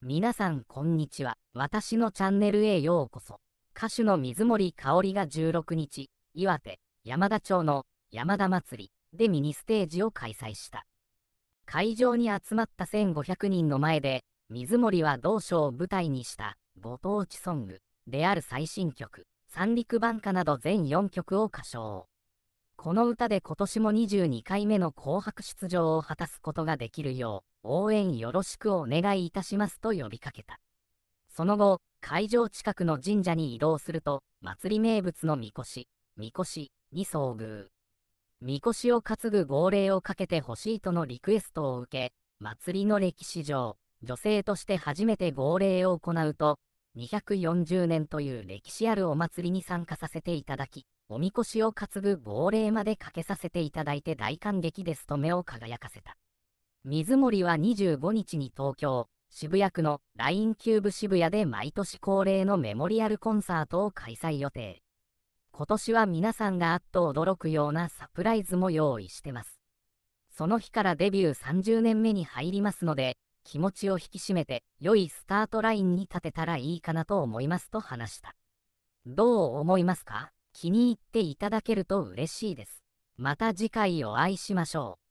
皆さんこんにちは。私のチャンネルへようこそ。歌手の水森かおりが16日、岩手、山田町の山田祭りでミニステージを開催した。会場に集まった1500人の前で、水森は同賞を舞台にしたご当地ソングである最新曲、三陸挽歌など全4曲を歌唱。この歌で今年も22回目の紅白出場を果たすことができるよう、応援よろしくお願いいたしますと呼びかけた。その後、会場近くの神社に移動すると、祭り名物のみこし、みこしに遭遇。みこしを担ぐ号令をかけてほしいとのリクエストを受け、祭りの歴史上、女性として初めて号令を行うと、240年という歴史あるお祭りに参加させていただき、おみこしを担ぐ号令までかけさせていただいて大感激ですと目を輝かせた。水森は25日に東京、渋谷区の LINE キューブ渋谷で毎年恒例のメモリアルコンサートを開催予定。今年は皆さんがあっと驚くようなサプライズも用意してます。その日からデビュー30年目に入りますので、気持ちを引き締めて、良いスタートラインに立てたらいいかなと思いますと話した。どう思いますか気に入っていただけると嬉しいです。また次回お会いしましょう。